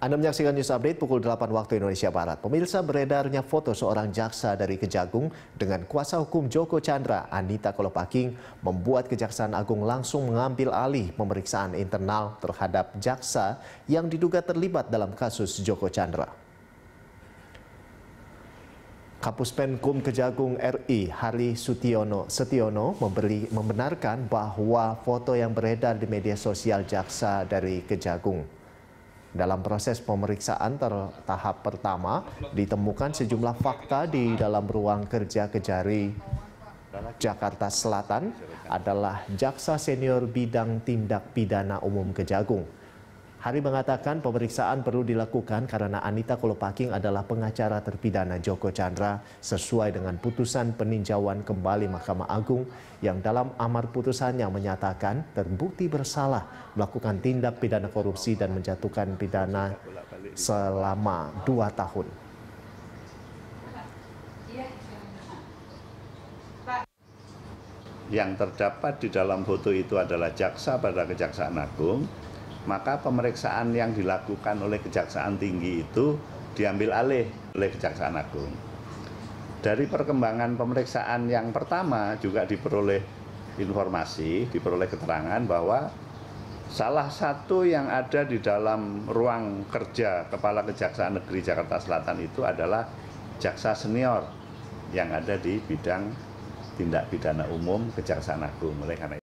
Anda menyaksikan news update pukul 8 waktu Indonesia Barat. Pemirsa beredarnya foto seorang jaksa dari Kejagung dengan kuasa hukum Joko Chandra, Anita Kolopaking, membuat Kejaksaan Agung langsung mengambil alih pemeriksaan internal terhadap jaksa yang diduga terlibat dalam kasus Joko Chandra. Kapus Penkum Kejagung RI Hari Sutiono Setiono memberi, membenarkan bahwa foto yang beredar di media sosial jaksa dari Kejagung dalam proses pemeriksaan ter tahap pertama, ditemukan sejumlah fakta di dalam ruang kerja Kejari Jakarta Selatan adalah Jaksa Senior Bidang Tindak Pidana Umum Kejagung Hari mengatakan pemeriksaan perlu dilakukan karena Anita Kolopaking adalah pengacara terpidana Joko Chandra sesuai dengan putusan peninjauan kembali Mahkamah Agung yang dalam amar putusannya menyatakan terbukti bersalah melakukan tindak pidana korupsi dan menjatuhkan pidana selama dua tahun. Yang terdapat di dalam foto itu adalah jaksa pada Kejaksaan Agung, maka pemeriksaan yang dilakukan oleh Kejaksaan Tinggi itu diambil alih oleh Kejaksaan Agung. Dari perkembangan pemeriksaan yang pertama juga diperoleh informasi, diperoleh keterangan bahwa salah satu yang ada di dalam ruang kerja Kepala Kejaksaan Negeri Jakarta Selatan itu adalah jaksa senior yang ada di bidang tindak pidana umum Kejaksaan Agung. Oleh karena